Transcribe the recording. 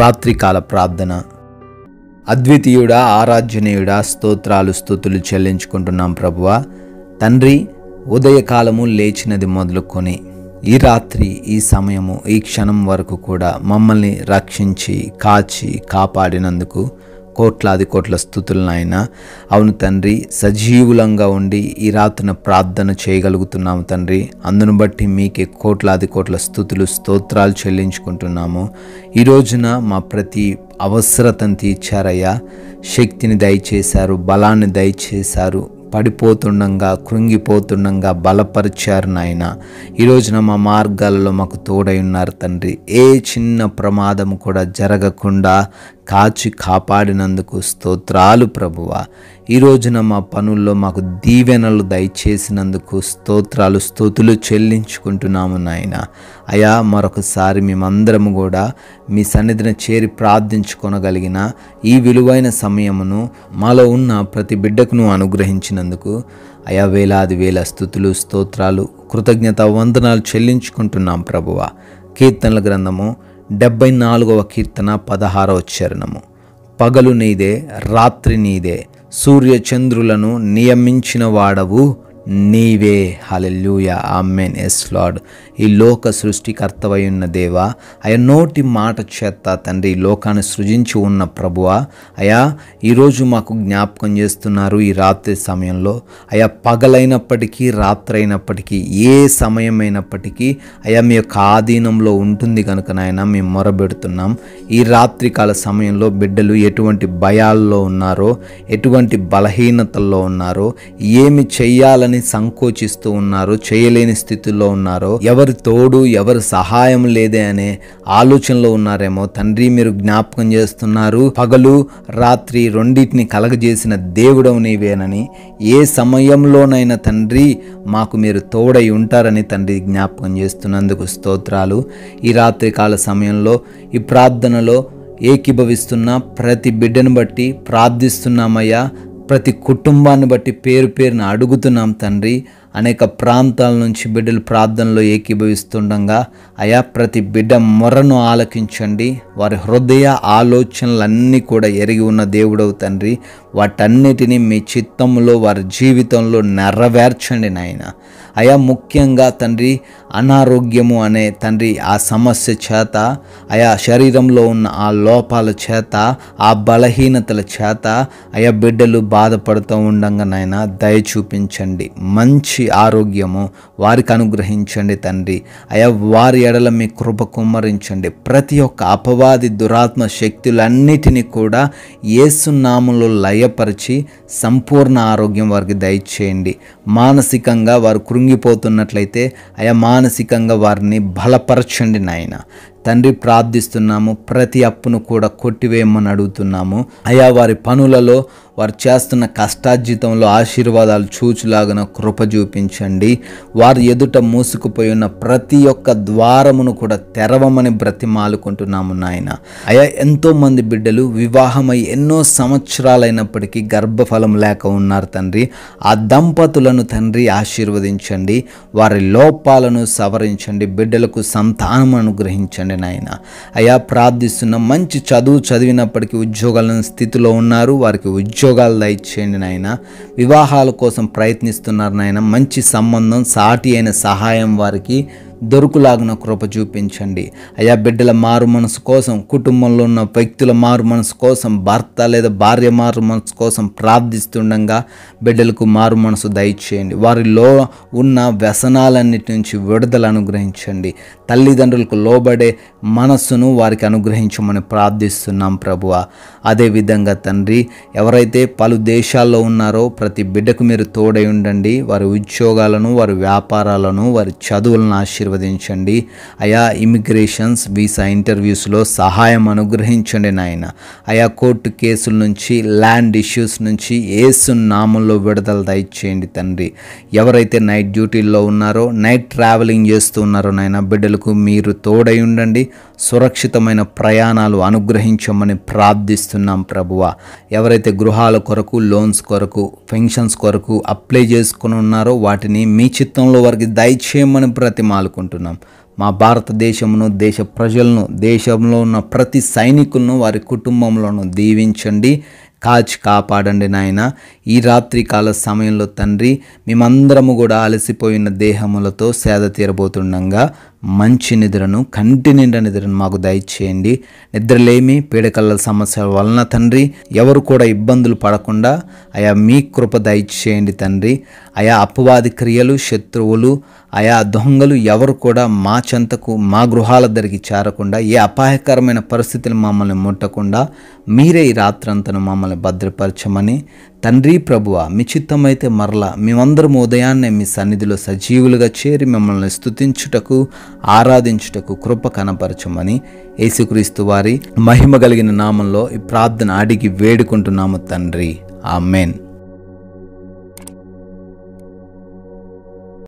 రాత్రికాల ప్రార్థన అద్వితీయుడా ఆరాధ్యనీయుడా స్తోత్రాలు స్థుతులు చెల్లించుకుంటున్నాం ప్రభువ తండ్రి ఉదయకాలము లేచినది మొదలుకొని ఈ రాత్రి ఈ సమయము ఈ క్షణం వరకు కూడా మమ్మల్ని రక్షించి కాచి కాపాడినందుకు కోట్లాది కోట్ల స్థుతులు నాయన అవును తండ్రి సజీవులంగా ఉండి ఈ రాత్రిన ప్రార్థన చేయగలుగుతున్నాము తండ్రి అందును బట్టి మీకే కోట్లాది కోట్ల స్థుతులు స్తోత్రాలు చెల్లించుకుంటున్నాము ఈ రోజున మా ప్రతి అవసరతను తీర్చారయ్యా శక్తిని దయచేశారు బలాన్ని దయచేశారు పడిపోతుండగా కృంగిపోతుండగా బలపరిచారు నాయన ఈరోజున మా మార్గాలలో మాకు తోడై ఉన్నారు తండ్రి ఏ చిన్న ప్రమాదం కూడా జరగకుండా కాచి కాపాడినందుకు స్తోత్రాలు ప్రభువ ఈ రోజున మా పనుల్లో మాకు దీవెనలు దయచేసినందుకు స్తోత్రాలు స్థుతులు చెల్లించుకుంటున్నాము నాయన అయా మరొకసారి మేమందరము కూడా మీ సన్నిధిని చేరి ప్రార్థించుకొనగలిగిన ఈ విలువైన సమయమును మాలో ఉన్న ప్రతి బిడ్డకును అనుగ్రహించినందుకు అయా వేలాది వేల స్థుతులు స్తోత్రాలు కృతజ్ఞత వందనాలు చెల్లించుకుంటున్నాం ప్రభువ కీర్తనల గ్రంథము డెబ్బై నాలుగవ కీర్తన పదహారవ చరణము పగలు నీదే రాత్రి నీదే సూర్యచంద్రులను నియమించిన వాడవు నీవే హలెల్యూయ ఆమెన్ ఎస్ లాడ్ ఈ లోక సృష్టికర్తవై ఉన్న దేవా అయా నోటి మాట చేత తండ్రి ఈ లోకాన్ని సృజించి ఉన్న ప్రభువా అయా ఈరోజు మాకు జ్ఞాపకం చేస్తున్నారు ఈ రాత్రి సమయంలో అయా పగలైనప్పటికీ రాత్రైనప్పటికీ ఏ సమయమైనప్పటికీ అయా మీ యొక్క ఆధీనంలో ఉంటుంది కనుక నాయన మేము మొరబెడుతున్నాం ఈ రాత్రికాల సమయంలో బిడ్డలు ఎటువంటి భయాల్లో ఉన్నారో ఎటువంటి బలహీనతల్లో ఉన్నారో ఏమి చెయ్యాలని చేయాలని సంకోచిస్తూ ఉన్నారో చేయలేని స్థితిలో ఉన్నారో ఎవరి తోడు ఎవరు సహాయం లేదే అనే ఆలోచనలో ఉన్నారేమో తండ్రి మీరు జ్ఞాపకం చేస్తున్నారు పగలు రాత్రి రెండింటిని కలగజేసిన దేవుడవు నీవేనని ఏ సమయంలోనైనా తండ్రి మాకు మీరు తోడై ఉంటారని తండ్రి జ్ఞాపకం చేస్తున్నందుకు స్తోత్రాలు ఈ రాత్రికాల సమయంలో ఈ ప్రార్థనలో ఏకీభవిస్తున్న ప్రతి బిడ్డను బట్టి ప్రార్థిస్తున్నామయ్యా ప్రతి కుటుంబాన్ని బట్టి పేరు పేరుని అడుగుతున్నాం తండ్రి అనేక ప్రాంతాల నుంచి బిడ్డలు ప్రార్థనలో ఏకీభవిస్తుండగా అయా ప్రతి బిడ్డ మొరను ఆలకించండి వారి హృదయ ఆలోచనలన్నీ కూడా ఎరిగి ఉన్న దేవుడవు తండ్రి వాటన్నిటినీ మీ చిత్తంలో వారి జీవితంలో నెరవేర్చండి నాయన అయా ముఖ్యంగా తండ్రి అనారోగ్యము అనే తండ్రి ఆ సమస్య చేత ఆయా శరీరంలో ఉన్న ఆ లోపాల చేత ఆ బలహీనతల చేత ఆయా బిడ్డలు బాధపడుతూ ఉండగా నాయన దయ చూపించండి మంచి ఆరోగ్యము వారికి అనుగ్రహించండి తండ్రి అయా వారి ఎడల మీ కృప కుమ్మరించండి ప్రతి ఒక్క అపవాది దురాత్మ శక్తులన్నిటినీ కూడా ఏసునామంలో లయపరిచి సంపూర్ణ ఆరోగ్యం వారికి దయచేయండి మానసికంగా వారు కృంగి కృంగిపోతున్నట్లయితే అయా మానసికంగా వారిని బలపరచండి నాయన తండ్రి ప్రార్థిస్తున్నాము ప్రతి అప్పును కూడా కొట్టివేయమని అడుగుతున్నాము అయా వారి పనులలో వారు చేస్తున్న కష్టార్జితంలో ఆశీర్వాదాలు చూచులాగన కృప చూపించండి వారి ఎదుట మూసుకుపోయి ఉన్న ప్రతి ఒక్క ద్వారమును కూడా తెరవమని బ్రతిమాలుకుంటున్నాము నాయన అయా ఎంతోమంది బిడ్డలు వివాహమై ఎన్నో సంవత్సరాలైనప్పటికీ గర్భఫలం లేక ఉన్నారు తండ్రి ఆ దంపతులను తండ్రి ఆశీర్వదించండి వారి లోపాలను సవరించండి బిడ్డలకు సంతానం అనుగ్రహించండి నాయన అయా ప్రార్థిస్తున్న మంచి చదువు చదివినప్పటికీ ఉద్యోగాలను స్థితిలో ఉన్నారు వారికి ఉద్యోగ ఉద్యోగాలు దయచేయండి నాయన వివాహాల కోసం ప్రయత్నిస్తున్నారు నాయన మంచి సంబంధం సాటి అయిన సహాయం వారికి దొరుకులాగిన కృప చూపించండి అయా బిడ్డల మారు మనసు కోసం కుటుంబంలో ఉన్న వ్యక్తుల మారు మనసు కోసం భర్త లేదా భార్య మారు మనసు కోసం ప్రార్థిస్తుండగా బిడ్డలకు మారు మనసు దయచేయండి వారిలో ఉన్న వ్యసనాలన్నిటి నుంచి విడుదల అనుగ్రహించండి తల్లిదండ్రులకు లోబడే మనస్సును వారికి అనుగ్రహించమని ప్రార్థిస్తున్నాం ప్రభువ అదేవిధంగా తండ్రి ఎవరైతే పలు దేశాల్లో ఉన్నారో ప్రతి బిడ్డకు మీరు తోడై ఉండండి వారి ఉద్యోగాలను వారి వ్యాపారాలను వారి చదువులను ఆశీర్వ ఆశీర్వదించండి అయా ఇమిగ్రేషన్స్ వీసా ఇంటర్వ్యూస్లో సహాయం అనుగ్రహించండి నాయన అయా కోర్టు కేసుల నుంచి ల్యాండ్ ఇష్యూస్ నుంచి ఏసు నామంలో విడుదల దయచేయండి తండ్రి ఎవరైతే నైట్ డ్యూటీల్లో ఉన్నారో నైట్ ట్రావెలింగ్ చేస్తూ ఉన్నారో నాయన బిడ్డలకు మీరు తోడై ఉండండి సురక్షితమైన ప్రయాణాలు అనుగ్రహించమని ప్రార్థిస్తున్నాం ప్రభువ ఎవరైతే గృహాల కొరకు లోన్స్ కొరకు పెన్షన్స్ కొరకు అప్లై చేసుకుని ఉన్నారో వాటిని మీ చిత్తంలో వారికి దయచేయమని మాలు కోరుకుంటున్నాం మా భారతదేశమును దేశ ప్రజలను దేశంలో ఉన్న ప్రతి సైనికులను వారి కుటుంబంలోను దీవించండి కాచి కాపాడండి నాయన ఈ రాత్రి కాల సమయంలో తండ్రి మేమందరము కూడా అలసిపోయిన దేహములతో సేద తీరబోతుండగా మంచి నిద్రను కంటి నిండా నిద్రను మాకు దయచేయండి నిద్రలేమి పీడకల్ల సమస్యల వలన తండ్రి ఎవరు కూడా ఇబ్బందులు పడకుండా అయా మీ కృప దయచేయండి తండ్రి ఆయా అపవాది క్రియలు శత్రువులు ఆయా దొంగలు ఎవరు కూడా మా చెంతకు మా గృహాల దగ్గరికి చేరకుండా ఏ అపాయకరమైన పరిస్థితులు మమ్మల్ని ముట్టకుండా మీరే ఈ రాత్రంతను మమ్మల్ని భద్రపరచమని తండ్రి ప్రభువ మీ చిత్తమైతే మరల మేమందరం ఉదయాన్నే మీ సన్నిధిలో సజీవులుగా చేరి మిమ్మల్ని స్థుతించుటకు ఆరాధించుటకు కృప కనపరచమని యేసుక్రీస్తు వారి మహిమ కలిగిన నామంలో ఈ ప్రార్థన అడిగి వేడుకుంటున్నాము తండ్రి ఆ మెయిన్